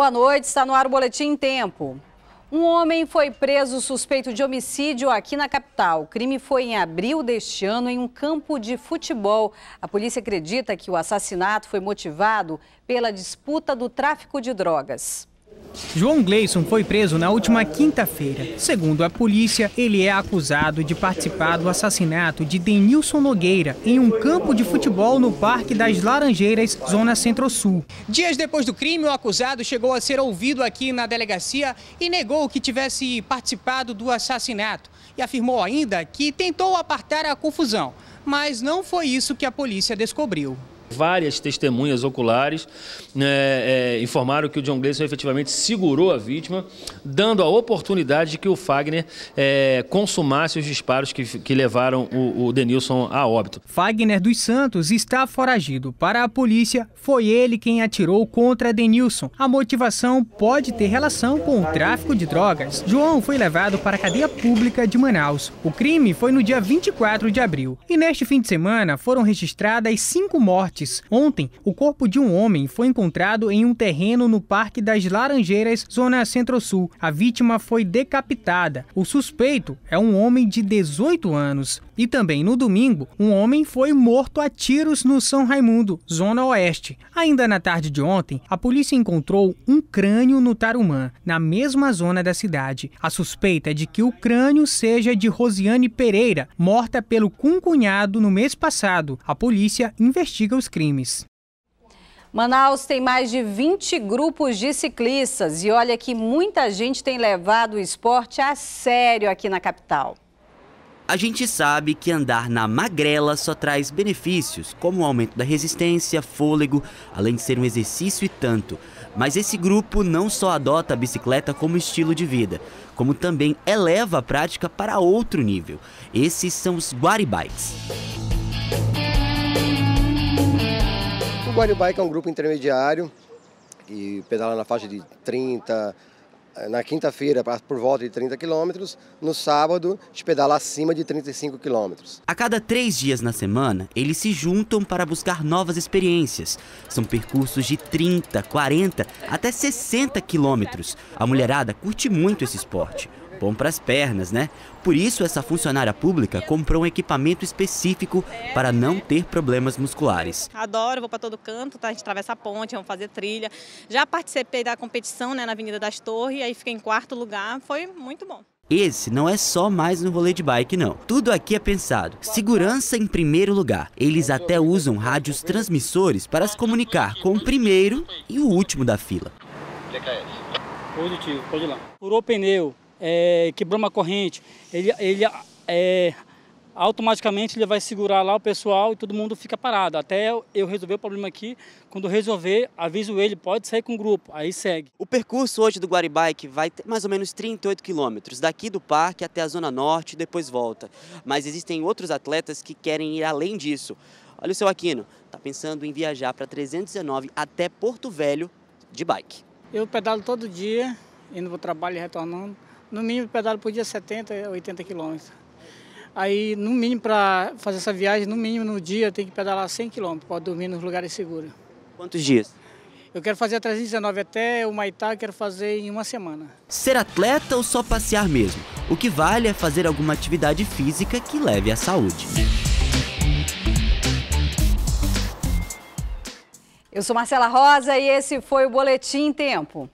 Boa noite, está no ar o Boletim Tempo. Um homem foi preso suspeito de homicídio aqui na capital. O crime foi em abril deste ano em um campo de futebol. A polícia acredita que o assassinato foi motivado pela disputa do tráfico de drogas. João Gleison foi preso na última quinta-feira. Segundo a polícia, ele é acusado de participar do assassinato de Denilson Nogueira em um campo de futebol no Parque das Laranjeiras, Zona Centro-Sul. Dias depois do crime, o acusado chegou a ser ouvido aqui na delegacia e negou que tivesse participado do assassinato. E afirmou ainda que tentou apartar a confusão, mas não foi isso que a polícia descobriu. Várias testemunhas oculares né, é, informaram que o John Gleason efetivamente segurou a vítima, dando a oportunidade de que o Fagner é, consumasse os disparos que, que levaram o, o Denilson a óbito. Fagner dos Santos está foragido. Para a polícia, foi ele quem atirou contra Denilson. A motivação pode ter relação com o tráfico de drogas. João foi levado para a cadeia pública de Manaus. O crime foi no dia 24 de abril. E neste fim de semana foram registradas cinco mortes Ontem, o corpo de um homem foi encontrado em um terreno no Parque das Laranjeiras, zona centro-sul. A vítima foi decapitada. O suspeito é um homem de 18 anos. E também no domingo, um homem foi morto a tiros no São Raimundo, Zona Oeste. Ainda na tarde de ontem, a polícia encontrou um crânio no Tarumã, na mesma zona da cidade. A suspeita é de que o crânio seja de Rosiane Pereira, morta pelo cunhado no mês passado. A polícia investiga os crimes. Manaus tem mais de 20 grupos de ciclistas e olha que muita gente tem levado o esporte a sério aqui na capital. A gente sabe que andar na magrela só traz benefícios, como o aumento da resistência, fôlego, além de ser um exercício e tanto. Mas esse grupo não só adota a bicicleta como estilo de vida, como também eleva a prática para outro nível. Esses são os Guaribikes. O Guaribike é um grupo intermediário que pedala na faixa de 30 eh, na quinta-feira por volta de 30 quilômetros, no sábado de pedalar acima de 35 quilômetros. A cada três dias na semana, eles se juntam para buscar novas experiências. São percursos de 30, 40 até 60 quilômetros. A mulherada curte muito esse esporte. Bom para as pernas, né? Por isso, essa funcionária pública comprou um equipamento específico para não ter problemas musculares. Adoro, vou para todo canto, tá? a gente atravessa a ponte, vamos fazer trilha. Já participei da competição né, na Avenida das Torres, aí fiquei em quarto lugar, foi muito bom. Esse não é só mais um rolê de bike, não. Tudo aqui é pensado. Segurança em primeiro lugar. Eles até usam rádios transmissores para se comunicar com o primeiro e o último da fila. Positivo, pode ir lá. Furou pneu, é, quebrou uma corrente, ele, ele é, automaticamente ele vai segurar lá o pessoal e todo mundo fica parado. Até eu resolver o problema aqui, quando resolver, aviso ele, pode sair com o grupo, aí segue. O percurso hoje do Guaribike é vai ter mais ou menos 38 quilômetros, daqui do parque até a Zona Norte e depois volta. Mas existem outros atletas que querem ir além disso. Olha o seu Aquino, está pensando em viajar para 319 até Porto Velho de bike. Eu pedalo todo dia, indo para o trabalho e retornando no mínimo pedalo por dia 70, 80 quilômetros. Aí, no mínimo, para fazer essa viagem, no mínimo no dia tem que pedalar 100 quilômetros, pode dormir nos lugares seguros. Quantos dias? Eu quero fazer a 319 até o Maitá, eu quero fazer em uma semana. Ser atleta ou só passear mesmo? O que vale é fazer alguma atividade física que leve à saúde. Eu sou Marcela Rosa e esse foi o Boletim Tempo.